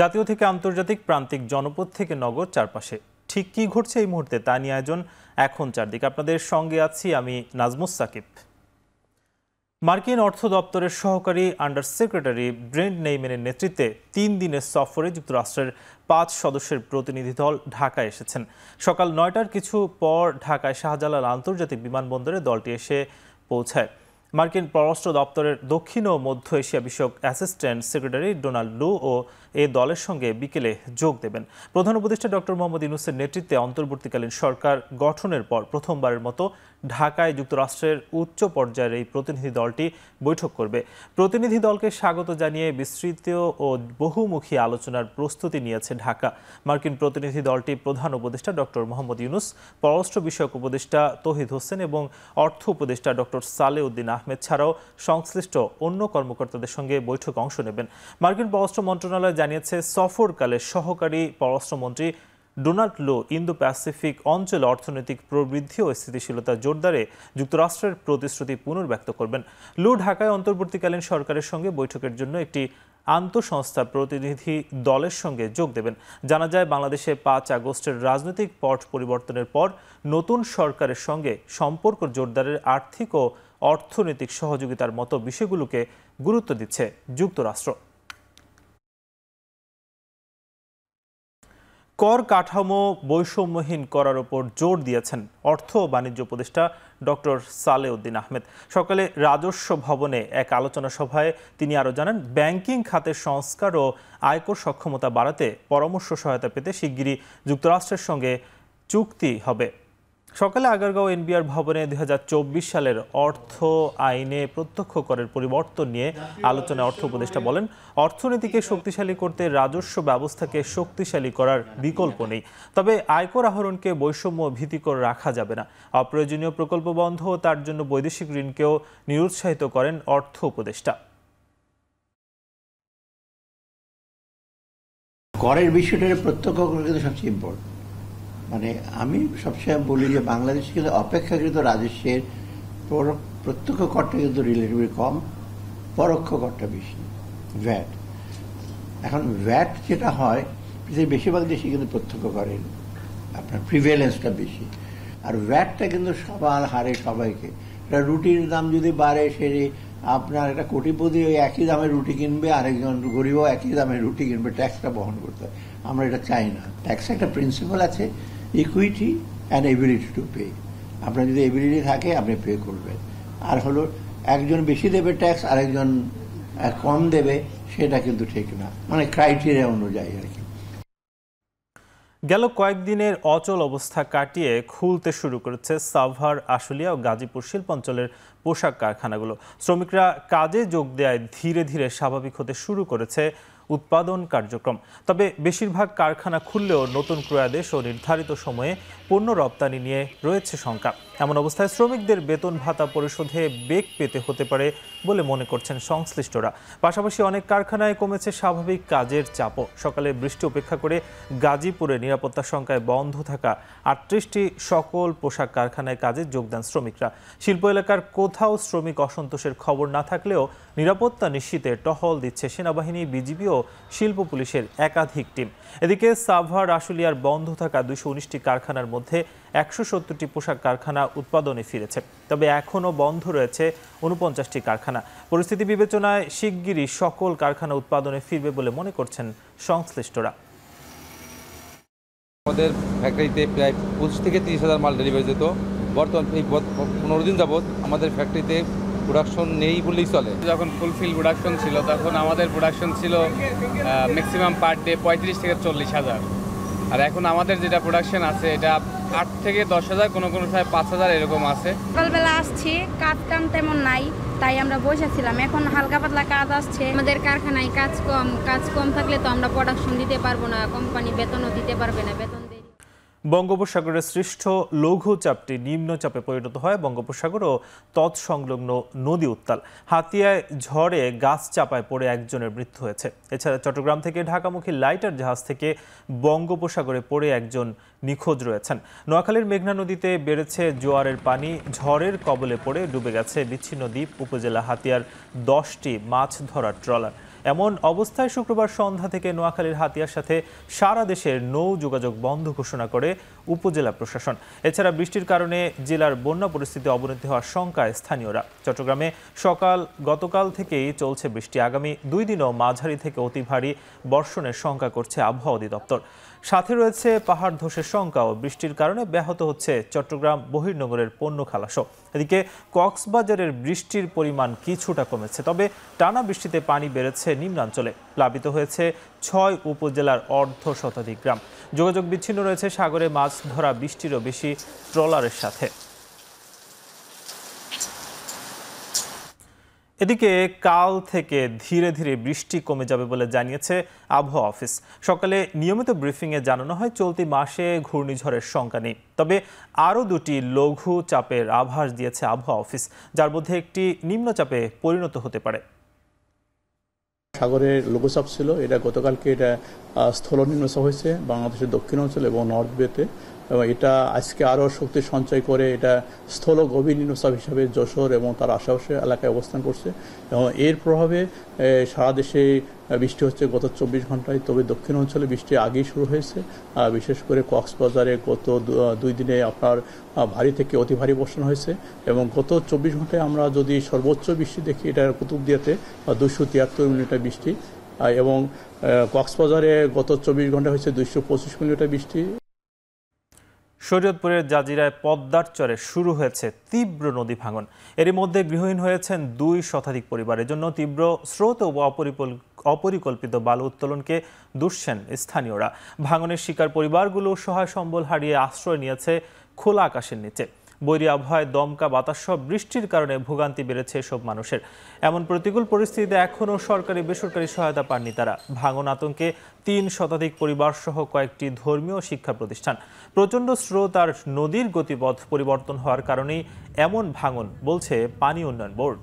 জাতীয় থেকে আন্তর্জাতিক প্রান্তিক জনপদ থেকে নগর চারপাশে ঠিক কি ঘটছে এই মুহূর্তে তা নিয়ে আয়োজন এখন চারদিকে আপনাদের সঙ্গে আছি আমি নাজমুস সাকিব মার্কিন অর্থ দপ্তরের সহকারী আন্ডার সেক্রেটারি ব্রেন্ড নেইমেনের নেতৃত্বে তিন দিনের সফরে যুক্তরাষ্ট্রের পাঁচ সদস্যের প্রতিনিধি দল ঢাকায় এসেছেন সকাল নয়টার কিছু পর ঢাকায় শাহজালাল আন্তর্জাতিক বিমানবন্দরে দলটি এসে পৌঁছায় মার্কিন পররাষ্ট্র দপ্তরের দক্ষিণ ও মধ্য এশিয়া বিষয়ক অ্যাসিস্ট্যান্ট সেক্রেটারি ডোনাল্ড লু ও এ দলের সঙ্গে বিকেলে যোগ দেবেন প্রধান উপদেষ্টা ডক্টর মোহাম্মদ ইউনুসের নেতৃত্বে অন্তর্বর্তীকালীন সরকার গঠনের পর প্রথমবারের মতো ঢাকায় যুক্তরাষ্ট্রের উচ্চ পর্যায়ের এই প্রতিনিধি দলটি বৈঠক করবে প্রতিনিধি দলকে স্বাগত জানিয়ে বিস্তৃত ও বহুমুখী আলোচনার প্রস্তুতি নিয়েছে ঢাকা মার্কিন প্রতিনিধি দলটি প্রধান উপদেষ্টা ডক্টর মোহাম্মদ ইউনুস পররাষ্ট্র বিষয়ক উপদেষ্টা তহিদ হোসেন এবং অর্থ উপদেষ্টা ডক্টর সালে উদ্দিন আহমেদ ছাড়াও সংশ্লিষ্ট অন্য কর্মকর্তাদের সঙ্গে বৈঠকে অংশ নেবেন মার্কিন পররাষ্ট্র মন্ত্রণালয় জানিয়েছে সফরকালে সহকারী পররাষ্ট্রমন্ত্রী ডোনাল্ড লো ইন্দো প্যাসিফিক অঞ্চলে অর্থনৈতিক প্রবৃদ্ধি ও স্থিতিশীলতা জোরদারে যুক্তরাষ্ট্রের প্রতিশ্রুতি পুনর্ব্যক্ত করবেন লো ঢাকায় অন্তর্বর্তীকালীন সরকারের সঙ্গে বৈঠকের জন্য একটি আন্তঃসংস্থা প্রতিনিধি দলের সঙ্গে যোগ দেবেন জানা যায় বাংলাদেশে পাঁচ আগস্টের রাজনৈতিক পট পরিবর্তনের পর নতুন সরকারের সঙ্গে সম্পর্ক জোরদারের আর্থিক ও অর্থনৈতিক সহযোগিতার মতো বিষয়গুলোকে গুরুত্ব দিচ্ছে যুক্তরাষ্ট্র কর কাঠামো বৈষম্যহীন করার ওপর জোর দিয়েছেন অর্থ ও বাণিজ্য উপদেষ্টা ডক্টর সালেউদ্দিন আহমেদ সকালে রাজস্ব ভবনে এক আলোচনা সভায় তিনি আরও জানান ব্যাংকিং খাতের সংস্কার ও আয়কর সক্ষমতা বাড়াতে পরামর্শ সহায়তা পেতে শিগগিরই যুক্তরাষ্ট্রের সঙ্গে চুক্তি হবে সকালে আগারগাঁও এনবিআর ভবনে দুই সালের অর্থ আইনে প্রত্যক্ষ করের পরিবর্তন নিয়ে আলোচনায় অর্থ উপদেষ্টা বলেন অর্থনীতিকে শক্তিশালী করতে রাজস্ব ব্যবস্থাকে শক্তিশালী করার বিকল্প নেই তবে আয়কর আহরণকে বৈষম্য ভীতিকর রাখা যাবে না অপ্রয়োজনীয় প্রকল্প বন্ধ ও তার জন্য বৈদেশিক ঋণকেও নিরুৎসাহিত করেন অর্থ উপদেষ্টা করের বিষয়টা প্রত্যক্ষ করা কিন্তু সবচেয়ে ইম্পর্টেন্ট মানে আমি সবসময় বলি যে বাংলাদেশ কিন্তু অপেক্ষাকৃত রাজস্বের প্রত্যক্ষ করটা কিন্তু রিলেটিভলি কম পরোক্ষ করটা বেশি ভ্যাট এখন ভ্যাট যেটা হয় পৃথিবীর বেশিরভাগ দেশে কিন্তু প্রত্যক্ষ করেন আপনার প্রিভেলেন্সটা বেশি আর ভ্যাটটা কিন্তু সবার হারে সবাইকে এটা রুটির দাম যদি বাড়ে সেরে আপনার একটা কোটিপতি ওই একই দামে রুটি কিনবে আরেকজন গরিবও একই দামে রুটি কিনবে ট্যাক্সটা বহন করতে হয় আমরা এটা চাই না ট্যাক্সে একটা প্রিন্সিপাল আছে equity and ability to pay আপনার যদি এবিলিটি থাকে আপনি পে করবেন আর হলো একজন বেশি দেবে ট্যাক্স আরেকজন কম দেবে সেটা কিন্তু ঠিক না মানে ক্রাইটেরিয়া অনুযায়ী আর কি গেল কয়েকদিনের অচল অবস্থা কাটিয়ে খুলতে শুরু করেছে সাভার আশুলিয়া ও গাজীপুর শিল্পাঞ্চলের পোশাক কারখানাগুলো শ্রমিকরা কাজে যোগ দেয় ধীরে ধীরে স্বাভাবিক হতে শুরু করেছে উৎপাদন কার্যক্রম তবে বেশিরভাগ কারখানা খুললেও নতুন ক্রয়াদেশ ও নির্ধারিত সময়ে পণ্য রপ্তানি নিয়ে রয়েছে শঙ্কা এমন অবস্থায় শ্রমিকদের বেতন ভাতা পরিশোধে বেগ পেতে হতে পারে বলে মনে করছেন সংশ্লিষ্টরা পাশাপাশি অনেক কারখানায় কমেছে স্বাভাবিক কাজের চাপও সকালে বৃষ্টি উপেক্ষা করে গাজীপুরে নিরাপত্তা সংখ্যায় বন্ধ থাকা আটত্রিশটি সকল পোশাক কারখানায় কাজে যোগদান শ্রমিকরা শিল্প এলাকার কোথাও শ্রমিক অসন্তোষের খবর না থাকলেও নিরাপত্তা নিশ্চিতে টহল দিচ্ছে সেনাবাহিনী বিজিবি ও শিল্প পুলিশের একাধিক টিম এদিকে সাভার আশুলিয়ার বন্ধ থাকা দুশো উনিশটি কারখানার মধ্যে একশো সত্তরটি পোশাক কারখানা উৎপাদনে ফিরেছে তবে এখনও বন্ধ রয়েছে উনপঞ্চাশটি কারখানা পরিস্থিতি বিবেচনায় শিগগিরই সকল কারখানা উৎপাদনে ফিরবে বলে মনে করছেন সংশ্লিষ্টরা আমাদের ফ্যাক্টরিতে প্রায় পঁচিশ থেকে তিরিশ হাজার মাল ডেলিভারি যেত বর্তমান এই পনেরো দিন যাবৎ আমাদের ফ্যাক্টরিতে প্রোডাকশন নেই বললেই চলে যখন ফুলফিল প্রোডাকশন ছিল তখন আমাদের প্রোডাকশন ছিল ম্যাক্সিমাম পার ডে পঁয়ত্রিশ থেকে চল্লিশ হাজার আর এখন আমাদের যেটা প্রোডাকশন আছে এটা আট থেকে দশ হাজার কোনো কোনো সময় পাঁচ হাজার এরকম আছে সকালবেলা আসছি কাজ কাম তেমন নাই তাই আমরা বসেছিলাম এখন হালকা পাতলা কাজ আসছে আমাদের কারখানায় কাজ কম কাজ কম থাকলে তো আমরা প্রোডাকশন দিতে পারবো না কোম্পানি বেতনও দিতে পারবে না বেতন বঙ্গোপসাগরের সৃষ্ট লঘুচাপটি নিম্নচাপে পরিণত হয় বঙ্গোপসাগর ও তৎসংলগ্ন নদী উত্তাল হাতিয়ায় ঝড়ে গাছ চাপায় পড়ে একজনের মৃত্যু হয়েছে এছাড়া চট্টগ্রাম থেকে ঢাকামুখী লাইটার জাহাজ থেকে বঙ্গোপসাগরে পড়ে একজন নিখোঁজ রয়েছেন নোয়াখালীর মেঘনা নদীতে বেড়েছে জোয়ারের পানি ঝড়ের কবলে পড়ে ডুবে গেছে বিচ্ছিন্ন দ্বীপ উপজেলা হাতিয়ার দশটি মাছ ধরার ট্রলার এমন অবস্থায় শুক্রবার সন্ধ্যা থেকে নোয়াখালীর হাতিয়ার সাথে সারা দেশের নৌ যোগাযোগ বন্ধ ঘোষণা করে উপজেলা প্রশাসন এছাড়া বৃষ্টির কারণে জেলার বন্যা পরিস্থিতি অবনতি হওয়ার শঙ্কায় স্থানীয়রা চট্টগ্রামে সকাল গতকাল থেকেই চলছে বৃষ্টি আগামী দুই দিনও মাঝারি থেকে অতি ভারী বর্ষণের শঙ্কা করছে আবহাওয়া অধিদপ্তর সাথে রয়েছে পাহাড় ধসের ও বৃষ্টির কারণে ব্যাহত হচ্ছে চট্টগ্রাম বহির্নগরের পণ্য খালাসও এদিকে কক্সবাজারের বৃষ্টির পরিমাণ কিছুটা কমেছে তবে টানা বৃষ্টিতে পানি বেড়েছে নিম্নাঞ্চলে প্লাবিত হয়েছে ছয় উপজেলার অর্ধ শতাধিক গ্রাম যোগাযোগ বিচ্ছিন্ন রয়েছে সাগরে মাছ ধরা বৃষ্টিরও বেশি ট্রলারের সাথে এদিকে কাল থেকে ধীরে ধীরে বৃষ্টি কমে যাবে বলে জানিয়েছে আবহাওয়া অফিস সকালে নিয়মিত ব্রিফিংয়ে জানানো হয় চলতি মাসে ঘূর্ণিঝড়ের শঙ্কা নেই তবে আরও দুটি লঘু চাপের আভাস দিয়েছে আবহাওয়া অফিস যার মধ্যে একটি নিম্নচাপে পরিণত হতে পারে সাগরের লঘুচাপ ছিল এটা গতকালকে এটা নিম্নচাপ হয়েছে বাংলাদেশের দক্ষিণ অঞ্চল এবং নর্থ বেতে এবং এটা আজকে আরও শক্তি সঞ্চয় করে এটা স্থল গভীর নিম্নচাপ হিসাবে যশোর এবং তার আশেপাশে এলাকায় অবস্থান করছে এবং এর প্রভাবে সারা দেশে বৃষ্টি হচ্ছে গত চব্বিশ ঘন্টায় তবে দক্ষিণ অঞ্চলে বৃষ্টি আগেই শুরু হয়েছে বিশেষ করে কক্সবাজারে গত দুই দিনে আপনার ভারী থেকে অতি ভারী বর্ষণ হয়েছে এবং গত চব্বিশ ঘন্টায় আমরা যদি সর্বোচ্চ বৃষ্টি দেখি এটা কুতুবদিয়াতে দুশো তিয়াত্তর মিলিমিটার বৃষ্টি এবং কক্সবাজারে গত চব্বিশ ঘন্টা হয়েছে দুইশো পঁচিশ মিলিমিটার বৃষ্টি শরীয়তপুরের জাজিরায় পদ্মার চরে শুরু হয়েছে তীব্র নদী ভাঙন এরই মধ্যে গৃহহীন হয়েছেন দুই শতাধিক পরিবারের জন্য তীব্র স্রোত ও অপরিকল্পিত বালু উত্তোলনকে দুষছেন স্থানীয়রা ভাঙনের শিকার পরিবারগুলো সহায় সম্বল হারিয়ে আশ্রয় নিয়েছে খোলা আকাশের নিচে বৈরি আবহাওয়ায় দমকা বাতাস সহ বৃষ্টির কারণে ভোগান্তি বেড়েছে সব মানুষের এমন প্রতিকূল পরিস্থিতিতে এখনও সরকারি বেসরকারি সহায়তা পাননি তারা ভাঙন আতঙ্কে তিন শতাধিক পরিবারসহ কয়েকটি ধর্মীয় শিক্ষা প্রতিষ্ঠান প্রচণ্ড স্রোত আর নদীর গতিপথ পরিবর্তন হওয়ার কারণেই এমন ভাঙন বলছে পানি উন্নয়ন বোর্ড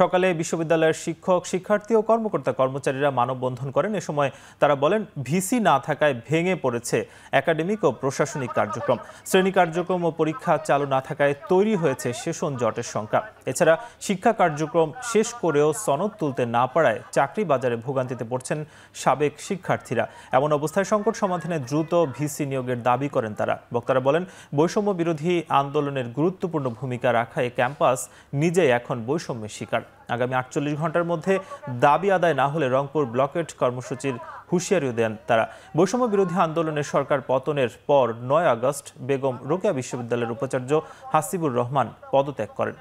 সকালে বিশ্ববিদ্যালয়ের শিক্ষক শিক্ষার্থী ও কর্মকর্তা কর্মচারীরা মানববন্ধন করেন এ সময় তারা বলেন ভিসি না থাকায় ভেঙে পড়েছে একাডেমিক ও প্রশাসনিক কার্যক্রম শ্রেণী কার্যক্রম ও পরীক্ষা চালু না থাকায় তৈরি হয়েছে সেশন জটের সংখ্যা এছাড়া শিক্ষা কার্যক্রম শেষ করেও সনদ তুলতে না পারায় চাকরি বাজারে ভোগান্তিতে পড়ছেন সাবেক শিক্ষার্থীরা এমন অবস্থায় সংকট সমাধানে দ্রুত ভিসি নিয়োগের দাবি করেন তারা বক্তারা বলেন বৈষম্য বিরোধী আন্দোলনের গুরুত্বপূর্ণ ভূমিকা রাখা ক্যাম্পাস নিজেই এখন বৈষম্যের শিকার আগামী আটচল্লিশ ঘন্টার মধ্যে দাবি আদায় না হলে রংপুর ব্লকেট কর্মসূচির হুঁশিয়ারিও দেন তারা বৈষম্য বিরোধী আন্দোলনের সরকার পতনের পর নয় আগস্ট বেগম রোকেয়া বিশ্ববিদ্যালয়ের উপাচার্য হাসিবুর রহমান পদত্যাগ করেন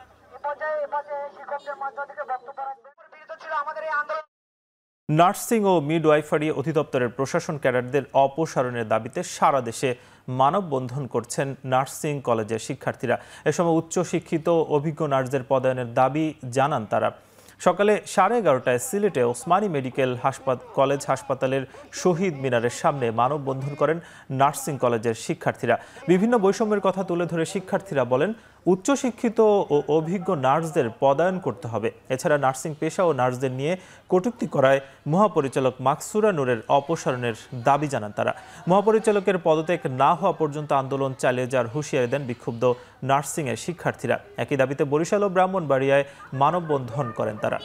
নার্সিং ও মিডওয়াইফারি অধিদপ্তরের প্রশাসন ক্যাডারদের অপসারণের দাবিতে সারা দেশে মানববন্ধন করছেন নার্সিং কলেজের শিক্ষার্থীরা এ সময় উচ্চশিক্ষিত অভিজ্ঞ নার্সদের পদায়নের দাবি জানান তারা সকালে সাড়ে এগারোটায় সিলেটে ওসমানী মেডিকেল হাসপাত কলেজ হাসপাতালের শহীদ মিনারের সামনে মানববন্ধন করেন নার্সিং কলেজের শিক্ষার্থীরা বিভিন্ন বৈষম্যের কথা তুলে ধরে শিক্ষার্থীরা বলেন উচ্চশিক্ষিত ও অভিজ্ঞ নার্সদের পদায়ন করতে হবে এছাড়া নার্সিং পেশা ও নার্সদের নিয়ে কটূক্তি করায় মহাপরিচালক মাকসুরা নূরের অপসারণের দাবি জানান তারা মহাপরিচালকের পদত্যাগ না হওয়া পর্যন্ত আন্দোলন চালিয়ে যাওয়ার হুঁশিয়ারি দেন বিক্ষুব্ধ নার্সিংয়ের শিক্ষার্থীরা একই দাবিতে বরিশাল ও ব্রাহ্মণবাড়িয়ায় মানববন্ধন করেন তারা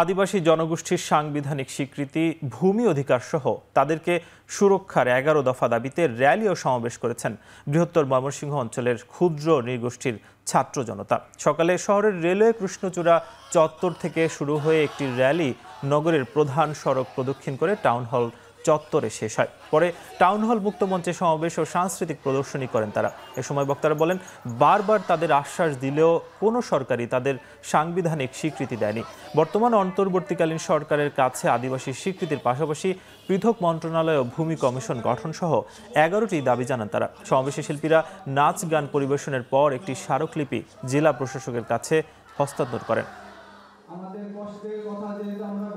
আদিবাসী জনগোষ্ঠীর সাংবিধানিক স্বীকৃতি ভূমি অধিকার সহ তাদেরকে সুরক্ষার এগারো দফা দাবিতে র্যালি ও সমাবেশ করেছেন বৃহত্তর ময়মনসিংহ অঞ্চলের ক্ষুদ্র নৃগোষ্ঠীর ছাত্র জনতা সকালে শহরের রেলওয়ে কৃষ্ণচূড়া চত্বর থেকে শুরু হয়ে একটি র্যালি নগরের প্রধান সড়ক প্রদক্ষিণ করে টাউন হল চত্বরে শেষ হয় পরে টাউন হল মুক্ত মঞ্চে সমাবেশ ও সাংস্কৃতিক প্রদর্শনী করেন তারা এ সময় বক্তারা বলেন বারবার তাদের আশ্বাস দিলেও কোনো সরকারই তাদের সাংবিধানিক স্বীকৃতি দেয়নি বর্তমান অন্তর্বর্তীকালীন সরকারের কাছে আদিবাসী স্বীকৃতির পাশাপাশি পৃথক মন্ত্রণালয় ও ভূমি কমিশন গঠন সহ এগারোটি দাবি জানান তারা সমাবেশে শিল্পীরা নাচ গান পরিবেশনের পর একটি স্মারকলিপি জেলা প্রশাসকের কাছে হস্তান্তর করেন আমাদের কষ্টের কথা যেহেতু আমরা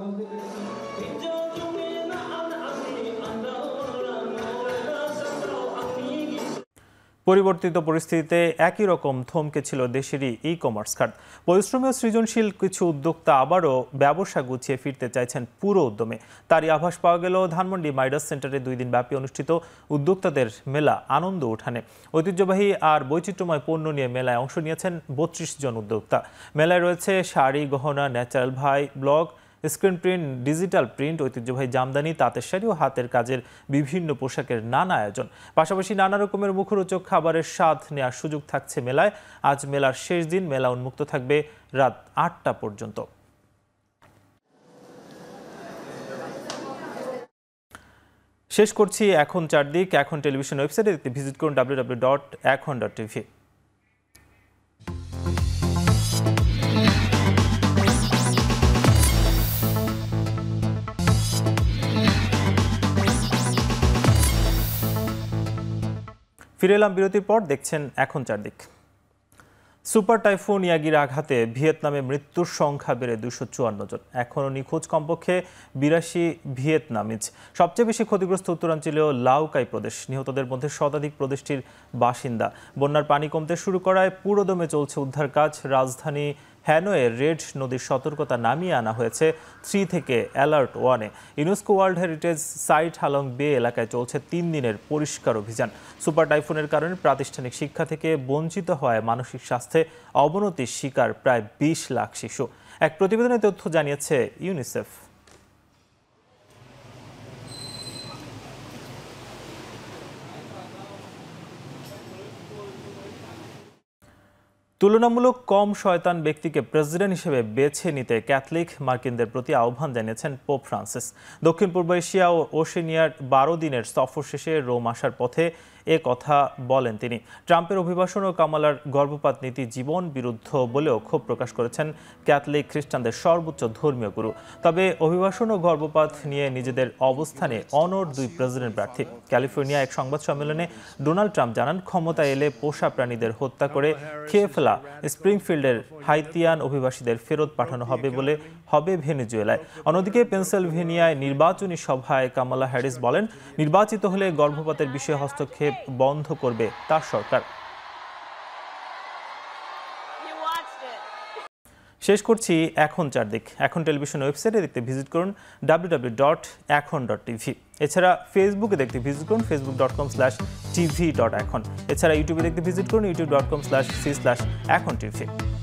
পরিবর্তিত পরিস্থিতিতে একই রকম থমকে ছিল দেশেরই ই কমার্স খাত পরিশ্রমী সৃজনশীল কিছু উদ্যোক্তা আবারও ব্যবসা গুছিয়ে ফিরতে চাইছেন পুরো উদ্যমে তারই আভাস পাওয়া গেল ধানমন্ডি মাইডাস সেন্টারে দুই দিন ব্যাপী অনুষ্ঠিত উদ্যোক্তাদের মেলা আনন্দ উঠানে ঐতিহ্যবাহী আর বৈচিত্র্যময় পণ্য নিয়ে মেলায় অংশ নিয়েছেন বত্রিশ জন উদ্যোক্তা মেলায় রয়েছে শাড়ি গহনা ন্যাচারাল ভাই block screen print digital print ঐতিহ্যবাহী জামদানি তাঁতের শাড়ি ও হাতের কাজের বিভিন্ন পোশাকের নানা আয়োজন পাশাপাশি নানা রকমের মুখরোচক খাবারের স্বাদ নেওয়ার সুযোগ থাকছে মেলায় আজ মেলার শেষ দিন মেলা উন্মুক্ত থাকবে রাত আটটা পর্যন্ত শেষ করছি এখন চারদিক এখন টেলিভিশন ওয়েবসাইটে ভিজিট করুন W W dot Ekhon dot TV ফিরে এলাম বিরতির পর দেখছেন এখন চারদিক সুপার টাইফুন ইয়াগির আঘাতে ভিয়েতনামে মৃত্যুর সংখ্যা বেড়ে দুশো চুয়ান্ন জন এখনও নিখোঁজ কমপক্ষে বিরাশি ভিয়েতনামিজ সবচেয়ে বেশি ক্ষতিগ্রস্ত উত্তরাঞ্চলীয় লাউকাই প্রদেশ নিহতদের মধ্যে শতাধিক প্রদেশটির বাসিন্দা বন্যার পানি কমতে শুরু করায় পুরোদমে চলছে উদ্ধার কাজ রাজধানী হ্যানোয়ে রেড নদীর সতর্কতা নামিয়ে আনা হয়েছে থ্রি থেকে অ্যালার্ট ওয়ানে UNESCO world heritage site Halong Bay এলাকায় চলছে তিন দিনের পরিষ্কার অভিযান সুপার টাইফুনের কারণে প্রাতিষ্ঠানিক শিক্ষা থেকে বঞ্চিত হওয়ায় মানসিক স্বাস্থ্যে অবনতির শিকার প্রায় বিশ লাখ শিশু এক প্রতিবেদনে তথ্য জানিয়েছে ইউনিসেফ তুলনামূলক কম শয়তান ব্যক্তিকে প্রেসিডেন্ট হিসেবে বেছে নিতে ক্যাথলিক মার্কিনদের প্রতি আহ্বান জানিয়েছেন পোপ ফ্রান্সিস দক্ষিণ পূর্ব এশিয়া ও ওশেনিয়ার বারো দিনের সফর শেষে রোম আসার পথে এ কথা বলেন তিনি ট্রাম্পের অভিবাসন ও কামালার গর্ভপাত নীতি জীবন বিরুদ্ধ বলেও ক্ষোভ প্রকাশ করেছেন ক্যাথলিক খ্রিস্টানদের সর্বোচ্চ ধর্মীয় গুরু তবে অভিবাসন ও গর্ভপাত নিয়ে নিজেদের অবস্থানে অনর দুই প্রেসিডেন্ট প্রার্থী ক্যালিফোর্নিয়া এক সংবাদ সম্মেলনে ডোনাল্ড ট্রাম্প জানান ক্ষমতা এলে পোষা প্রাণীদের হত্যা করে খেয়ে ফেলা স্প্রিংফিল্ডের হাইতিয়ান অভিবাসীদের ফেরত পাঠানো হবে বলে হবে ভেনেজুয়েলায় অন্যদিকে পেনসিলভেনিয়ায় নির্বাচনী সভায় কামালা হ্যারিস বলেন নির্বাচিত হলে গর্ভপাতের বিষয়ে হস্তক্ষেপ বন্ধ করবে তার সরকার শেষ করছি এখন চারদিক এখন টেলিভিশন ওয়েবসাইটে দেখতে ভিজিট করুন W W dot Ekhon dot TV এছাড়া ফেসবুকে দেখতে ভিজিট করুন Facebook dot com slash TV dot Ekhon এছাড়া ইউটিউবে দেখতে ভিজিট করুন YouTube dot com slash C slash Ekhon TV